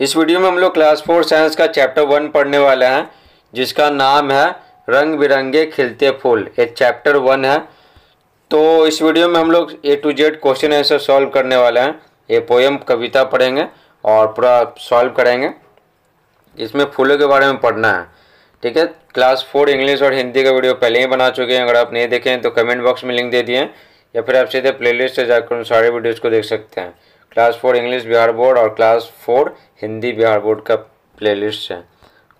इस वीडियो में हम लोग क्लास फोर साइंस का चैप्टर वन पढ़ने वाले हैं जिसका नाम है रंग बिरंगे खिलते फूल ये चैप्टर वन है तो इस वीडियो में हम लोग A to Z question answer solve करने वाले हैं ये पोएम कविता पढ़ेंगे और पूरा सॉल्व करेंगे इसमें फूलों के बारे में पढ़ना है ठीक है क्लास फोर इंग्लिश और हिंदी का वीडियो पहले ही बना चुके हैं अगर आप नहीं देखें तो कमेंट बॉक्स में लिंक दे दिए या फिर आप सीधे प्लेलिस्ट से जाकर उन सारे वीडियोज़ को देख सकते हैं class four English Bihar board और class four Hindi Bihar board का प्लेलिस्ट है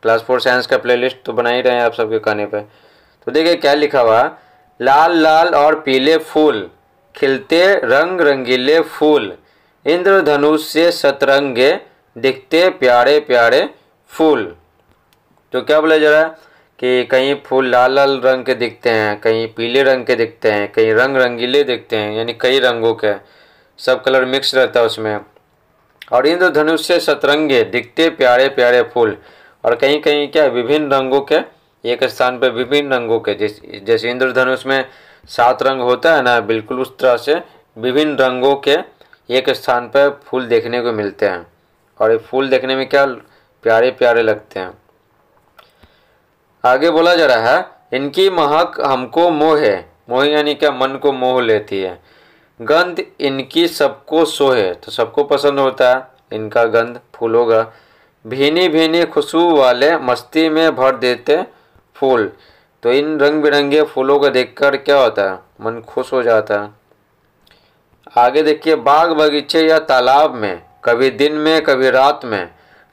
क्लास फोर साइंस का प्लेलिस्ट तो बना ही रहे हैं आप सबके कहने पे तो देखिए क्या लिखा हुआ लाल लाल और पीले फूल खिलते रंग रंगीले फूल इंद्रधनुष से सतरंगे दिखते प्यारे प्यारे फूल तो क्या बोला जा रहा है कि कहीं फूल लाल लाल रंग के दिखते हैं कहीं पीले रंग के दिखते हैं कहीं रंग रंगीले दिखते हैं यानी कई रंगों के सब कलर मिक्स रहता है उसमें और इंद्रधनुष से सतरंगे दिखते प्यारे प्यारे फूल और कहीं कहीं क्या विभिन्न रंगों के एक स्थान पर विभिन्न रंगों के जिस जैसे इंद्रधनुष में सात रंग होता है ना बिल्कुल उस तरह से विभिन्न रंगों के एक स्थान पर फूल देखने को मिलते हैं और ये फूल देखने में क्या प्यारे प्यारे लगते हैं आगे बोला जा रहा है इनकी महक हमको मोह है मोह यानी क्या मन को मोह लेती है गंध इनकी सबको सोहे तो सबको पसंद होता है इनका गंध फूल होगा भीनी भीनी खुशबू वाले मस्ती में भर देते फूल तो इन रंग बिरंगे फूलों को देखकर क्या होता है मन खुश हो जाता है आगे देखिए बाग बगीचे या तालाब में कभी दिन में कभी रात में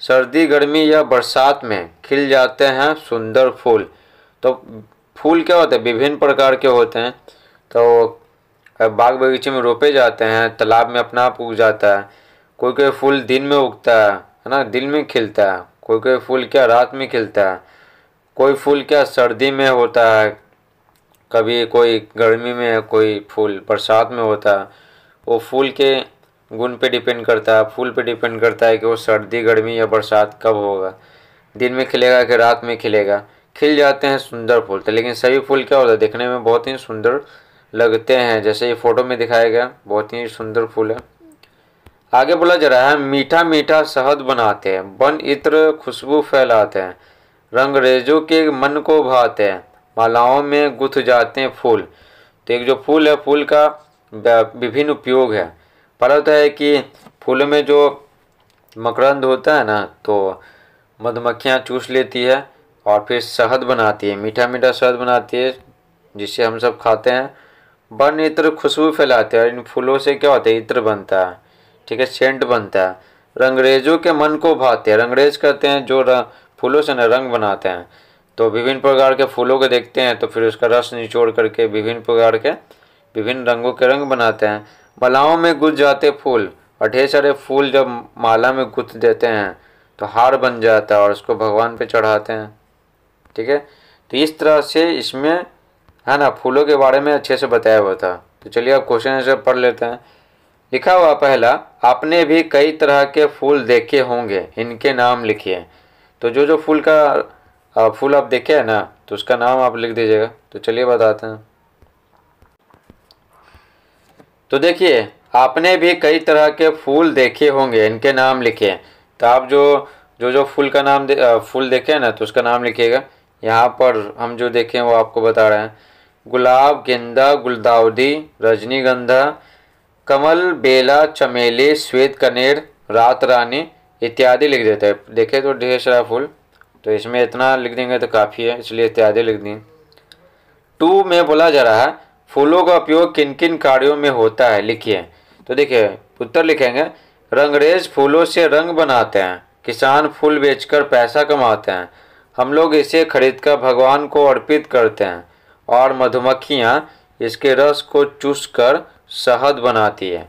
सर्दी गर्मी या बरसात में खिल जाते हैं सुंदर फूल तो फूल क्या होते हैं विभिन्न प्रकार के होते हैं तो बाग बगीचे में रोपे जाते हैं तालाब में अपना आप उग जाता है कोई कोई फूल दिन में उगता है है ना दिन में खिलता है कोई कोई फूल क्या रात में खिलता है कोई फूल क्या सर्दी में होता है कभी कोई गर्मी में कोई फूल बरसात में होता है वो फूल के गुण पे डिपेंड करता है फूल पे डिपेंड करता है कि वो सर्दी गर्मी या बरसात कब होगा दिन में खिलेगा कि रात में खिलेगा खिल जाते हैं सुंदर फूल तो लेकिन सभी फूल क्या होता है देखने में बहुत ही सुंदर लगते हैं जैसे ये फ़ोटो में दिखाया गया बहुत ही सुंदर फूल है आगे बोला जा रहा है मीठा मीठा शहद बनाते हैं वन इत्र खुशबू फैलाते हैं रंगरेजों के मन को भाते हैं मालाओं में गुथ जाते हैं फूल तो एक जो फूल है फूल का विभिन्न उपयोग है पहला होता तो है कि फूल में जो मकरंद होता है ना तो मधुमक्खियाँ चूस लेती है और फिर शहद बनाती है मीठा मीठा शहद बनाती है जिसे हम सब खाते हैं वन इत्र खुशबू फैलाते हैं और इन फूलों से क्या होता है इत्र बनता है ठीक है सेंट बनता है रंगरेजों के मन को भाते हैं रंगरेज करते हैं जो फूलों से ना रंग बनाते हैं तो विभिन्न प्रकार के फूलों को देखते हैं तो फिर उसका रस निचोड़ करके विभिन्न प्रकार के विभिन्न रंगों के रंग बनाते हैं मालाओं में गुज जाते फूल और ढेर सारे फूल जब माला में गुथ देते हैं तो हार बन जाता है और उसको भगवान पे चढ़ाते हैं ठीक है तो इस तरह से इसमें है हाँ ना फूलों के बारे में अच्छे से बताया हुआ था तो चलिए आप क्वेश्चन आंसर पढ़ लेते हैं लिखा हुआ पहला आपने भी कई तरह के फूल देखे होंगे इनके नाम लिखिए तो जो जो फूल का फूल आप देखे हैं ना तो उसका नाम आप लिख दीजिएगा तो चलिए बताते हैं तो देखिए आपने भी कई तरह के फूल देखे होंगे इनके नाम लिखे तो आप जो जो जो फूल का नाम दे, फूल देखे हैं ना तो उसका नाम लिखिएगा यहाँ पर हम जो देखें वो आपको बता रहे हैं गुलाब गेंदा गुलदाउदी रजनीगंधा कमल बेला चमेली श्वेत कनेर रात रानी इत्यादि लिख देते हैं देखे तो ढेर सारा फूल तो इसमें इतना लिख देंगे तो काफ़ी है इसलिए इत्यादि लिख दें टू में बोला जा रहा है फूलों का उपयोग किन किन कार्यों में होता है लिखिए तो देखिए उत्तर लिखेंगे रंगरेज फूलों से रंग बनाते हैं किसान फूल बेचकर पैसा कमाते हैं हम लोग इसे खरीद कर भगवान को अर्पित करते हैं और मधुमक्खियाँ इसके रस को चूस कर शहद बनाती है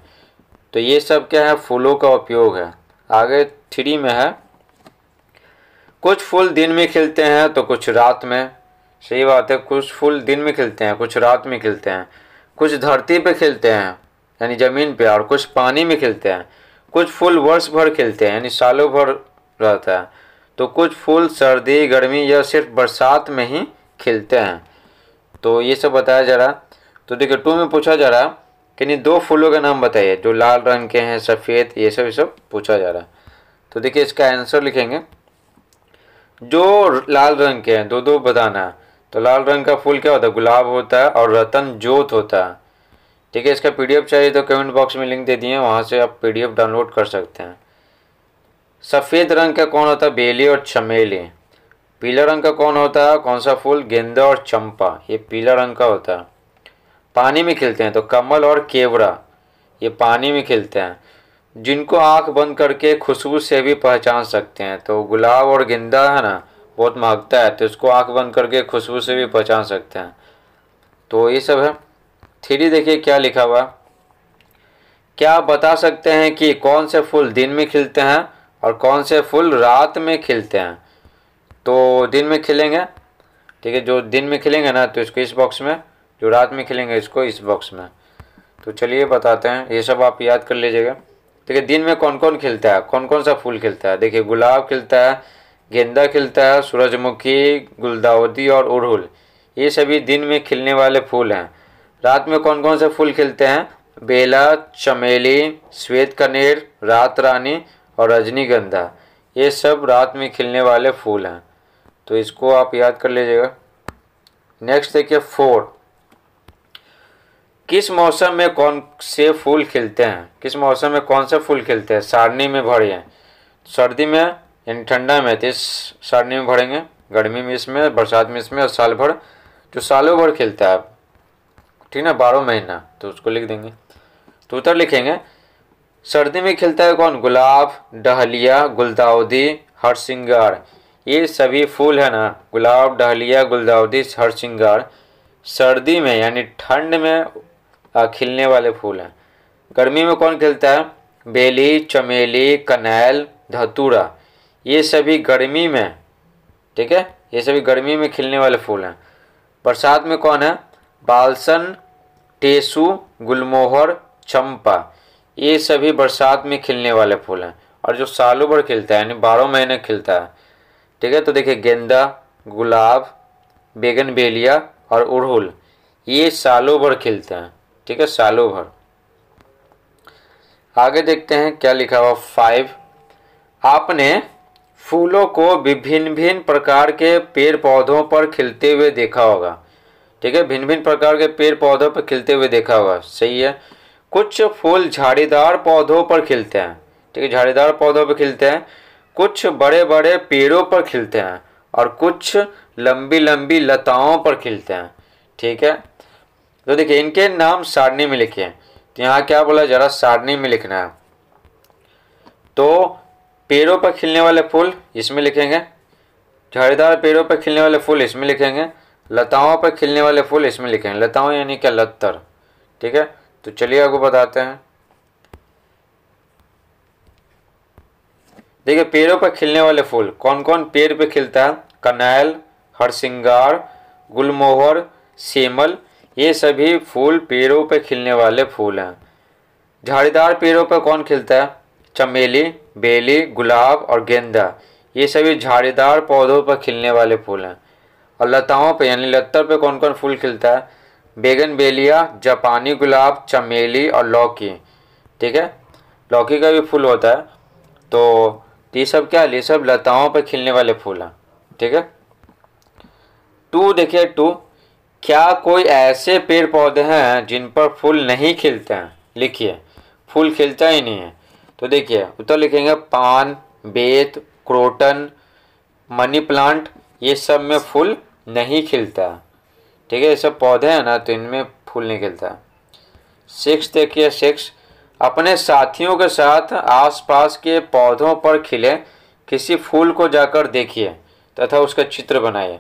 तो ये सब क्या है फूलों का उपयोग है आगे थ्री में है कुछ फूल दिन में खिलते हैं तो कुछ रात में सही बात है कुछ फूल दिन में खिलते हैं कुछ रात में खिलते हैं कुछ धरती पे खिलते हैं यानी ज़मीन पे और कुछ पानी में खिलते हैं कुछ फूल वर्ष भर खिलते हैं यानी सालों भर रहता है तो कुछ फूल सर्दी गर्मी या सिर्फ बरसात में ही खिलते हैं तो ये सब बताया जा रहा तो देखिए टू में पूछा जा रहा कि नहीं दो फूलों का नाम बताइए जो लाल रंग के हैं सफ़ेद ये सब ये सब पूछा जा रहा तो देखिए इसका आंसर लिखेंगे जो लाल रंग के हैं दो दो बताना तो लाल रंग का फूल क्या होता है गुलाब होता है और रतन जोत होता है ठीक है इसका पी चाहिए तो कमेंट बॉक्स में लिंक दे दिए वहाँ से आप पी डाउनलोड कर सकते हैं सफ़ेद रंग का कौन होता है बेली और चमेली पीला रंग का कौन होता है कौन सा फूल गेंदा और चंपा ये पीला रंग का होता है पानी में खिलते हैं तो कमल और केवड़ा ये पानी में खिलते हैं जिनको आंख बंद करके खुशबू से भी पहचान सकते हैं तो गुलाब और गेंदा है ना बहुत महकता है तो इसको आंख बंद करके खुशबू से भी पहचान सकते हैं तो ये सब है थ्री देखिए क्या लिखा हुआ क्या आप बता सकते हैं कि कौन से फूल दिन में खिलते हैं और कौन से फूल रात में खिलते हैं तो दिन में खेलेंगे ठीक है जो दिन में खेलेंगे ना तो इसको इस बॉक्स में जो रात में खेलेंगे इसको इस बॉक्स में तो चलिए बताते हैं ये सब आप याद कर लीजिएगा ठीक है दिन में कौन कौन खेलता है कौन कौन सा फूल खेलता है देखिए गुलाब खिलता है गेंदा खिलता है सूरजमुखी गुलदावदी और उड़हुल ये सभी दिन में खिलने वाले फूल हैं रात में कौन कौन से फूल खिलते हैं बेला चमेली श्वेत कनेर रात रानी और रजनीगंधा ये सब रात में खिलने वाले फूल हैं तो इसको आप याद कर लीजिएगा नेक्स्ट देखिए फोर किस मौसम में कौन से फूल खिलते हैं किस मौसम में कौन से फूल खिलते हैं सारणी में भरे हैं सर्दी में यानी ठंडा में तो इस सारणी में भरेंगे गर्मी में इसमें बरसात में इसमें और साल भर जो सालों भर खिलता है ठीक ना बारह महीना तो उसको लिख देंगे तो उत्तर लिखेंगे सर्दी में खिलता है कौन गुलाब डहलिया गुलदाउदी हर सिंगार ये सभी फूल है ना गुलाब डहलिया गुलदाउदी हर श्रृंगार सर्दी में यानी ठंड में खिलने वाले फूल हैं गर्मी में कौन खिलता है बेली चमेली कनैल धतूरा ये सभी गर्मी में ठीक है ये सभी गर्मी में खिलने वाले फूल हैं बरसात में कौन है बालसन टेसु गुलमोहर चंपा ये सभी बरसात में खिलने वाले फूल हैं और जो सालों भर खिलता है यानी बारह महीने खिलता है ठीक है तो देखिए गेंदा गुलाब बेगन बेलिया और उड़हुल ये सालों भर खिलते हैं ठीक है सालों भर आगे देखते हैं क्या लिखा हुआ फाइव आपने फूलों को विभिन्न भिन्न प्रकार के पेड़ पौधों पर खिलते हुए देखा होगा ठीक है भिन्न भिन्न प्रकार के पेड़ पौधों पर खिलते हुए देखा होगा सही है कुछ फूल झाड़ीदार पौधों पर खिलते हैं ठीक है झाड़ीदार पौधों पर खिलते हैं कुछ बड़े बड़े पेड़ों पर खिलते हैं और कुछ लंबी लंबी लताओं पर खिलते हैं ठीक है तो देखिए इनके नाम सारणी में लिखे हैं तो यहाँ क्या बोला जरा सारणी में लिखना है तो पेड़ों पर खिलने वाले फूल इसमें लिखेंगे झड़ीदार पेड़ों पर खिलने वाले फूल इसमें लिखेंगे लताओं पर खिलने वाले फूल इसमें लिखेंगे लताओं यानी क्या लत्तर ठीक है तो चलिए आपको बताते हैं देखिए पेड़ों पर खिलने वाले फूल कौन कौन पेड़ पे खिलता है कनैल हरसिंगार गुलमोहर सेमल ये सभी फूल पेड़ों पर खिलने वाले फूल हैं झाड़ीदार पेड़ों पर कौन खिलता है चमेली बेली गुलाब और गेंदा ये सभी झाड़ीदार पौधों पर खिलने वाले फूल हैं और लताओं पर यानी लत्तर पर कौन कौन फूल खिलता है बेगन बेलिया जापानी गुलाब चमेली और लौकी ठीक है लौकी का भी फूल होता है तो तो ये सब क्या ये सब लताओं पर खिलने वाले फूल हैं ठीक है टू देखिए टू क्या कोई ऐसे पेड़ पौधे हैं जिन पर फूल नहीं खिलते हैं लिखिए फूल खिलता ही नहीं है तो देखिए उत्तर लिखेंगे पान बेत क्रोटन मनी प्लांट ये सब में फूल नहीं खिलता ठीक है ये सब पौधे हैं ना तो इनमें फूल नहीं खिलता सिक्स देखिए सिक्स अपने साथियों के साथ आसपास के पौधों पर खिले किसी फूल को जाकर देखिए तथा उसका चित्र बनाइए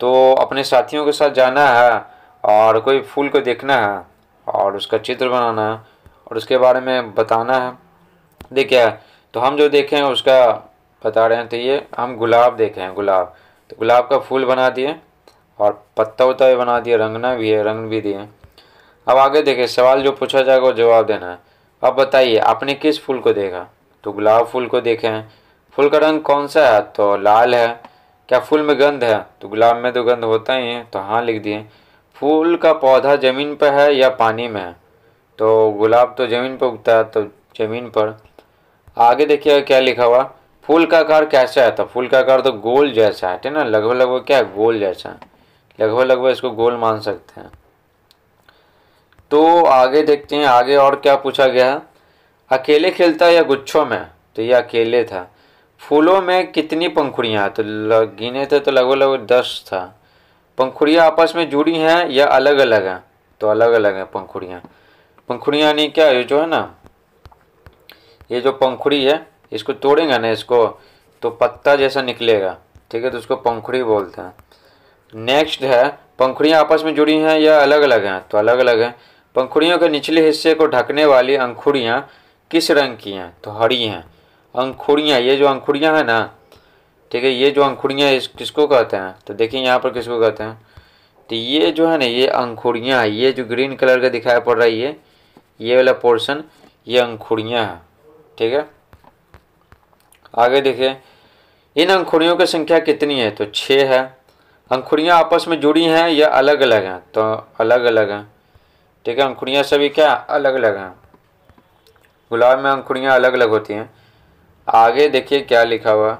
तो अपने साथियों के साथ जाना है और कोई फूल को देखना है और उसका चित्र बनाना है और उसके बारे में बताना है देखिए तो हम जो देखें उसका बता रहे हैं तो ये हम गुलाब देखे हैं गुलाब तो गुलाब का फूल बना दिए और पत्ता उत्ता भी बना दिए रंगना भी है रंग भी दिए अब आगे देखें सवाल जो पूछा जाएगा वो जवाब देना है अब बताइए आपने किस फूल को देखा तो गुलाब फूल को देखे हैं फूल का रंग कौन सा है तो लाल है क्या फूल में गंध है तो गुलाब में तो गंध होता ही है तो हाँ लिख दिए फूल का पौधा ज़मीन पर है या पानी में है तो गुलाब तो ज़मीन पर उगता है तो ज़मीन पर आगे देखिए क्या लिखा हुआ फूल का आकार कैसा है तो फूल का आकार तो गोल जैसा है ठीक है ना लगभग लगभग क्या है गोल जैसा लगभग लगभग इसको गोल मान सकते हैं तो आगे देखते हैं आगे और क्या पूछा गया है अकेले खेलता या गुच्छों में तो ये अकेले था फूलों में कितनी पंखुड़ियाँ तो गिने थे तो लगभग लगभग दस था पंखुड़ियाँ आपस में जुड़ी हैं या अलग अलग हैं तो अलग अलग हैं पंखुड़ियाँ पंखुड़ियाँ यानी क्या ये जो है ना ये जो पंखुड़ी है इसको तोड़ेंगे ना इसको तो पत्ता जैसा निकलेगा ठीक है तो उसको पंखुड़ी बोलते हैं नेक्स्ट है पंखुड़ियाँ आपस में जुड़ी हैं या अलग अलग हैं तो अलग अलग हैं पंखुड़ियों के निचले हिस्से को ढकने वाली अंखुड़ियाँ किस रंग की हैं तो हरी हैं अंखुड़ियाँ ये जो अंखुड़ियाँ हैं ना ठीक है ये जो अंखुड़ियाँ इस किसको कहते हैं तो देखिए यहाँ पर किसको कहते हैं तो ये जो है ना ये अंखुड़ियाँ हैं ये जो ग्रीन कलर का दिखाई पड़ रहा है ये ये वाला पोर्शन ये अंखुड़ियाँ हैं ठीक है आगे देखिए इन अंखुड़ियों की संख्या कितनी है तो छः है अंखुड़ियाँ आपस में जुड़ी हैं या अलग अलग हैं तो अलग अलग हैं ठीक है अंकुड़ियाँ सभी क्या अलग अलग हैं गुलाब में अंकुड़ियाँ अलग अलग होती हैं आगे देखिए क्या लिखा हुआ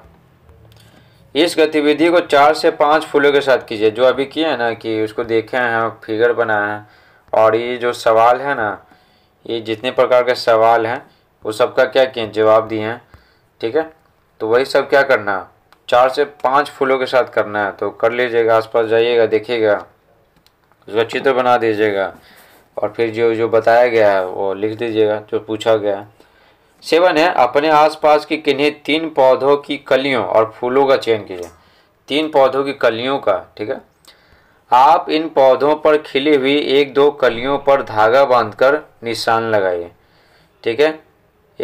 इस गतिविधि को चार से पाँच फूलों के साथ कीजिए जो अभी किए हैं ना कि उसको देखे हैं फिगर बनाए हैं और ये जो सवाल है ना ये जितने प्रकार के सवाल हैं वो सबका क्या किए जवाब दिए हैं ठीक है तो वही सब क्या करना चार से पाँच फूलों के साथ करना है तो कर लीजिएगा आसपास जाइएगा देखिएगा उसका चित्र बना दीजिएगा और फिर जो जो बताया गया है वो लिख दीजिएगा जो पूछा गया है सेवन है अपने आसपास की किन्हीं तीन पौधों की कलियों और फूलों का चयन कीजिए तीन पौधों की कलियों का ठीक है आप इन पौधों पर खिली हुई एक दो कलियों पर धागा बांधकर निशान लगाइए ठीक है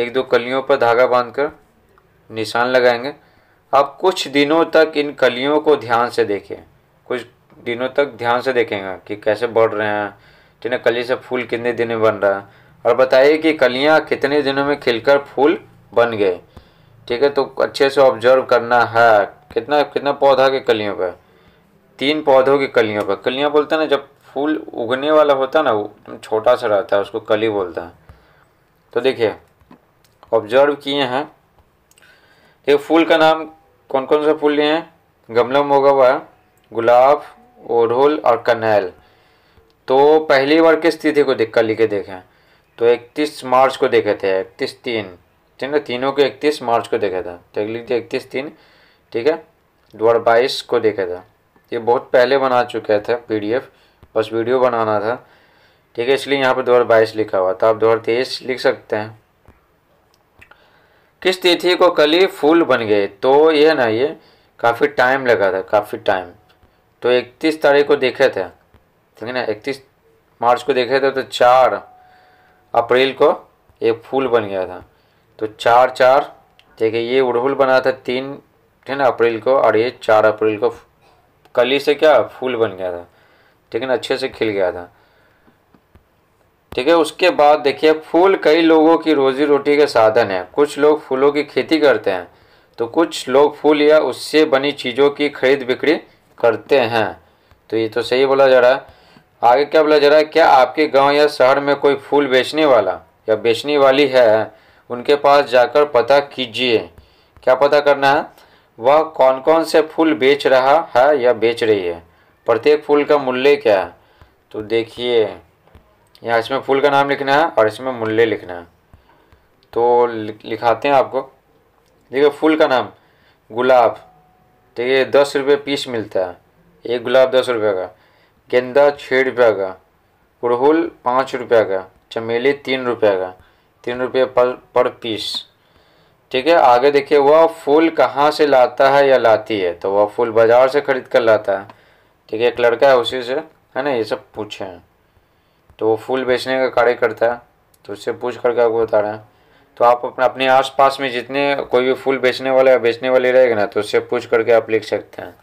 एक दो कलियों पर धागा बांधकर निशान लगाएंगे अब कुछ दिनों तक इन कलियों को ध्यान से देखें कुछ दिनों तक ध्यान से देखेंगे कि कैसे बढ़ रहे हैं ठीक है कली से फूल कितने दिन में बन रहा है और बताइए कि कलियाँ कितने दिनों में खिलकर फूल बन गए ठीक है तो अच्छे से ऑब्जर्व करना है कितना कितना पौधा के कलियों पर तीन पौधों की कलियों पर कलियाँ बोलते हैं ना जब फूल उगने वाला होता है ना वो छोटा सा रहता है उसको कली बोलता है तो देखिए ऑब्जर्व किए हैं देखिए फूल का नाम कौन कौन सा फूल लिए हैं गमला मोगा होगा हुआ गुलाब ओढ़ोल और कनैल तो पहली बार किस तिथि को देख कर लिखे देखें तो इकतीस मार्च को देखे थे इकतीस तीन ठीक है तीनों को इकतीस मार्च को देखा था तो लिख दिया इकतीस तीन ठीक है दो हज़ार बाईस को देखा था ये बहुत पहले बना पी डी एफ बस वीडियो बनाना था ठीक है इसलिए यहाँ पर बाईस लिखा हुआ था तो आप तेईस लिख सकते हैं किस तिथि को कली फूल बन गए तो ये ना ये काफ़ी टाइम लगा था काफ़ी टाइम तो इकतीस तारीख को देखे थे ठीक है ना इकतीस मार्च को देखे थे तो चार अप्रैल को एक फूल बन गया था तो चार चार ठीक है ये उड़हुल बना था तीन ठीक ना अप्रैल को और ये चार अप्रैल को कली से क्या फूल बन गया था ठीक है ना अच्छे से खिल गया था ठीक है उसके बाद देखिए फूल कई लोगों की रोजी रोटी के साधन है कुछ लोग फूलों की खेती करते हैं तो कुछ लोग फूल या उससे बनी चीज़ों की खरीद बिक्री करते हैं तो ये तो सही बोला जा रहा है आगे क्या बोला जा रहा है क्या आपके गांव या शहर में कोई फूल बेचने वाला या बेचने वाली है उनके पास जाकर पता कीजिए क्या पता करना है वह कौन कौन से फूल बेच रहा है या बेच रही है प्रत्येक फूल का मूल्य क्या है तो देखिए यहाँ इसमें फूल का नाम लिखना है और इसमें मूल्य लिखना है तो लिखाते हैं आपको देखिए फूल का नाम गुलाब देखिए दस रुपये पीस मिलता है एक गुलाब दस रुपये का गेंदा छः रुपये का गुड़हुल पाँच रुपये का चमेली तीन रुपये का तीन रुपये पर पर पीस ठीक है आगे देखिए वह फूल कहाँ से लाता है या लाती है तो वह फूल बाज़ार से ख़रीद कर लाता है ठीक है एक लड़का है उसी से है ना ये सब पूछे हैं तो वो फूल बेचने का कार्य करता है तो उससे पूछ करके आपको बता रहे हैं तो आप अपने अपने आसपास में जितने कोई भी फूल बेचने वाला या बेचने वाली रहेगा ना तो उससे पूछ करके आप लिख सकते हैं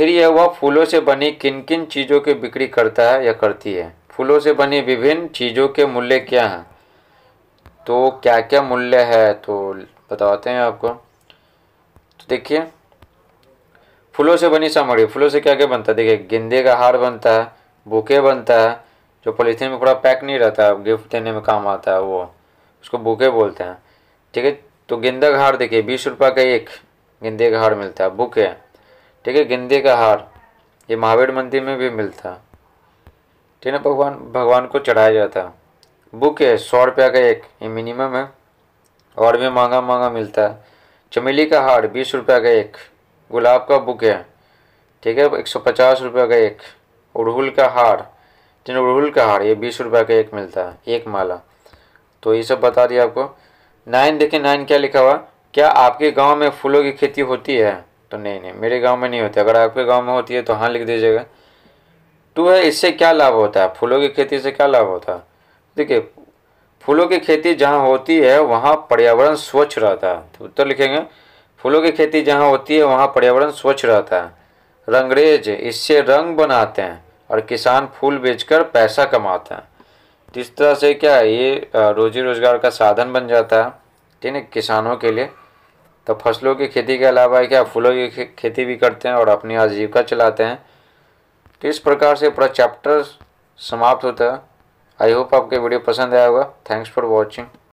फिर यह वह फूलों से बनी किन किन चीज़ों की बिक्री करता है या करती है फूलों से बनी विभिन्न चीज़ों के मूल्य क्या हैं तो क्या क्या मूल्य है तो बताते हैं आपको तो देखिए फूलों से बनी सामग्री फूलों से क्या क्या बनता है देखिए गेंदे का हार बनता है बुके बनता है जो पॉलीथीन में पूरा पैक नहीं रहता है गिफ्ट देने में काम आता है वो उसको बुके बोलते हैं ठीक है तो गेंदा का हार देखिए बीस रुपये का एक गेंदे का हार मिलता है बुके ठीक है गेंदे का हार ये महावीर मंदिर में भी मिलता ठीक है भगवान भगवान को चढ़ाया जाता बुक है सौ रुपया का एक ये मिनिमम है और भी महंगा महंगा मिलता है चमेली का हार बीस रुपया का एक गुलाब का बुक है ठीक है एक सौ पचास रुपये का एक अड़हुल का हार जिन अड़हुल का हार ये बीस रुपये का एक मिलता है एक माला तो ये सब बता दिया आपको नाइन देखिए नाइन क्या लिखा हुआ क्या आपके गांव में फूलों की खेती होती है तो नहीं नहीं मेरे गांव में नहीं होती अगर आपके गांव में होती है तो हाँ लिख दीजिएगा टू तो है इससे क्या लाभ होता है फूलों की खेती से क्या लाभ होता है देखिए फूलों की खेती जहाँ होती है वहाँ पर्यावरण स्वच्छ रहता है तो उत्तर लिखेंगे फूलों की खेती जहाँ होती है वहाँ पर्यावरण स्वच्छ रहता है रंगरेज इससे रंग बनाते हैं और किसान फूल बेचकर पैसा कमाते हैं इस तरह से क्या है ये रोजी रोज़गार का साधन बन जाता है ठीक है किसानों के लिए तो फसलों की खेती के अलावा क्या फूलों की खेती भी करते हैं और अपनी आजीविका चलाते हैं तो इस प्रकार से पूरा चैप्टर समाप्त होता है आई होप आपके वीडियो पसंद आया होगा थैंक्स फॉर वॉचिंग